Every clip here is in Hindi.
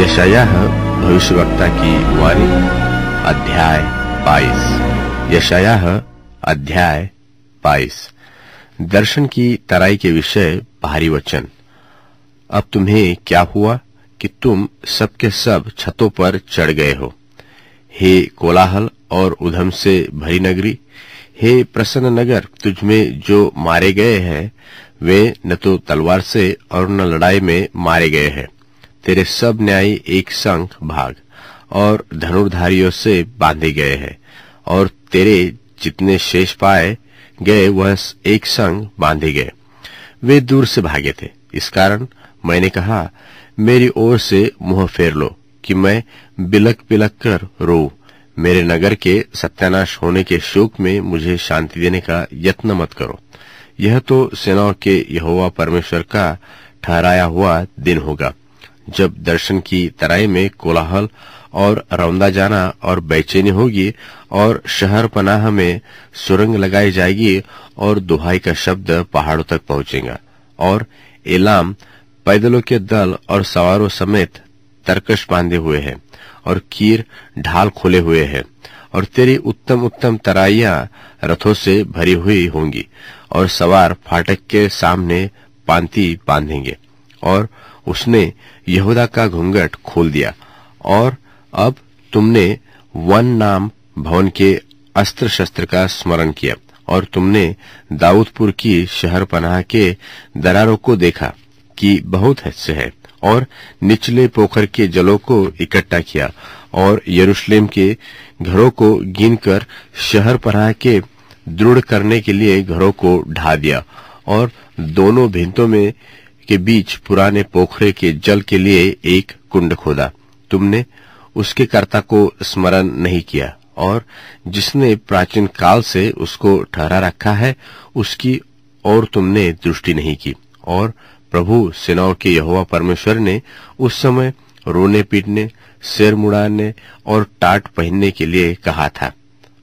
यशया भविष्यवक्ता की वारी अध्याय बाईस यशया अध्याय बाईस दर्शन की तराई के विषय भारी वचन अब तुम्हें क्या हुआ कि तुम सब के सब छतों पर चढ़ गए हो हे कोलाहल और उधम से भरी नगरी हे प्रसन्न नगर तुझमें जो मारे गए हैं वे न तो तलवार से और न लड़ाई में मारे गए हैं तेरे सब न्यायी एक संख भाग और धनुर्धारियों से बांधे गए हैं और तेरे जितने शेष पाए गए वह एक संग बांधे गए वे दूर से भागे थे इस कारण मैंने कहा मेरी ओर से मुंह फेर लो कि मैं बिलक बिलक कर रो मेरे नगर के सत्यानाश होने के शोक में मुझे शांति देने का यत्न मत करो यह तो सेनाओं के यहोवा परमेश्वर का ठहराया हुआ दिन होगा जब दर्शन की तराई में कोलाहल और रौंदा जाना और बेचैनी होगी और शहर पनाह में सुरंग लगाई जाएगी और दुहाई का शब्द पहाड़ों तक पहुंचेगा और एलाम पैदलों के दल और सवारों समेत तरकश बांधे हुए हैं और कीर ढाल खोले हुए हैं और तेरी उत्तम उत्तम तराइया रथों से भरी हुई होंगी और सवार फाटक के सामने पांति बांधेंगे और उसने यहूदा का घूंघट खोल दिया और अब तुमने वन नाम भवन के अस्त्र शस्त्र का स्मरण किया और तुमने दाऊदपुर की शहर पनाह के दरारों को देखा कि बहुत हिस्से है और निचले पोखर के जलों को इकट्ठा किया और यरूशलेम के घरों को गिनकर शहर पनाह के दृढ़ करने के लिए घरों को ढा दिया और दोनों भिंतों में के बीच पुराने पोखरे के जल के लिए एक कुंड खोदा तुमने उसके कर्ता को स्मरण नहीं किया और जिसने प्राचीन काल से उसको ठहरा रखा है उसकी और तुमने दृष्टि नहीं की और प्रभु सेनाओं के यहोवा परमेश्वर ने उस समय रोने पीटने सिर मुड़ाने और टाट पहनने के लिए कहा था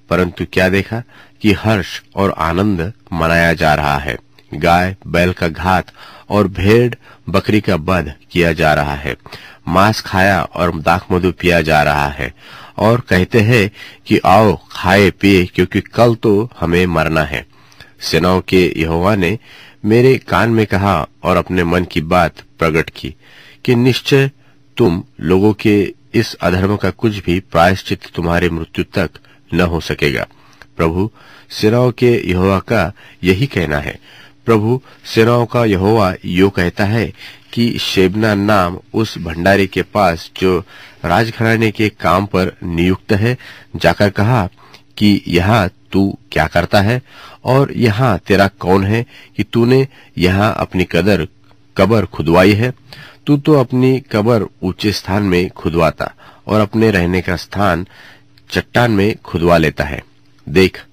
परंतु क्या देखा कि हर्ष और आनंद मनाया जा रहा है गाय बैल का घात और भेड़ बकरी का बध किया जा रहा है मांस खाया और दाख मधु पिया जा रहा है और कहते हैं कि आओ खाए पिए क्योंकि कल तो हमें मरना है सेनाओं के यहोवा ने मेरे कान में कहा और अपने मन की बात प्रकट की कि निश्चय तुम लोगों के इस अधर्म का कुछ भी प्रायश्चित तुम्हारे मृत्यु तक न हो सकेगा प्रभु सेनाओं के यहोवा का यही कहना है प्रभु सेनाओं का यहोवा यो कहता है कि शेबना नाम उस भंडारी के पास जो राजघराने के काम पर नियुक्त है जाकर कहा कि यहाँ तू क्या करता है और यहाँ तेरा कौन है कि तूने यहाँ अपनी कदर कबर खुदवाई है तू तो अपनी कबर ऊंचे स्थान में खुदवाता और अपने रहने का स्थान चट्टान में खुदवा लेता है देख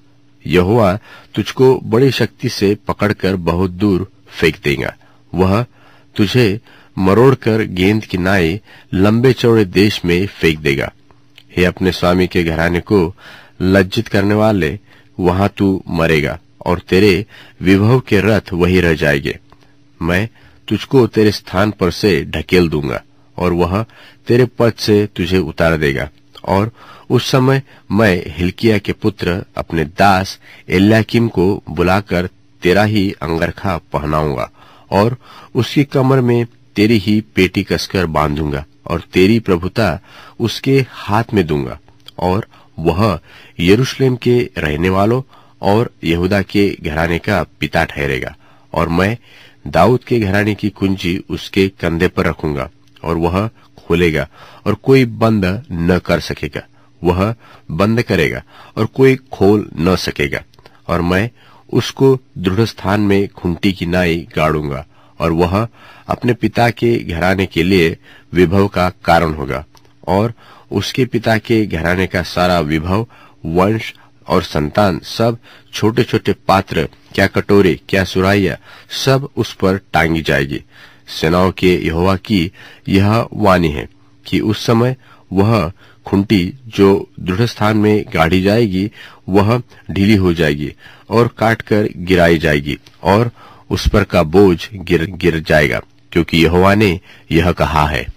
यहुआ तुझको बड़ी शक्ति से पकड़कर बहुत दूर फेंक देगा वह तुझे मरोड़कर गेंद की नाई लंबे चौड़े देश में फेंक देगा हे अपने स्वामी के घराने को लज्जित करने वाले वहां तू मरेगा और तेरे विभव के रथ वही रह जाएंगे मैं तुझको तेरे स्थान पर से ढकेल दूंगा और वह तेरे पद से तुझे उतार देगा और उस समय मैं हिलकिया के पुत्र अपने दास एल्याकिम को बुलाकर तेरा ही अंगरखा पहनाऊंगा और उसकी कमर में तेरी ही पेटी कसकर बांधूंगा और तेरी प्रभुता उसके हाथ में दूंगा और वह यरूशलेम के रहने वालों और यहूदा के घराने का पिता ठहरेगा और मैं दाऊद के घराने की कुंजी उसके कंधे पर रखूंगा और वह खोलेगा और कोई बंद न कर सकेगा वह बंद करेगा और कोई खोल न सकेगा और मैं उसको दृढ़ स्थान में खूंटी की नाई गाड़ूंगा और वह अपने पिता के घराने के लिए विभव का कारण होगा और उसके पिता के घराने का सारा विभव वंश और संतान सब छोटे छोटे पात्र क्या कटोरे क्या सुराइया सब उस पर टांगी जाएगी सेनाओं के यहोवा की यह वाणी है कि उस समय वह खुंटी जो दृढ़ स्थान में गाढ़ी जाएगी वह ढीली हो जाएगी और काटकर गिराई जाएगी और उस पर का बोझ गिर गिर जाएगा क्योंकि यहोवा ने यह कहा है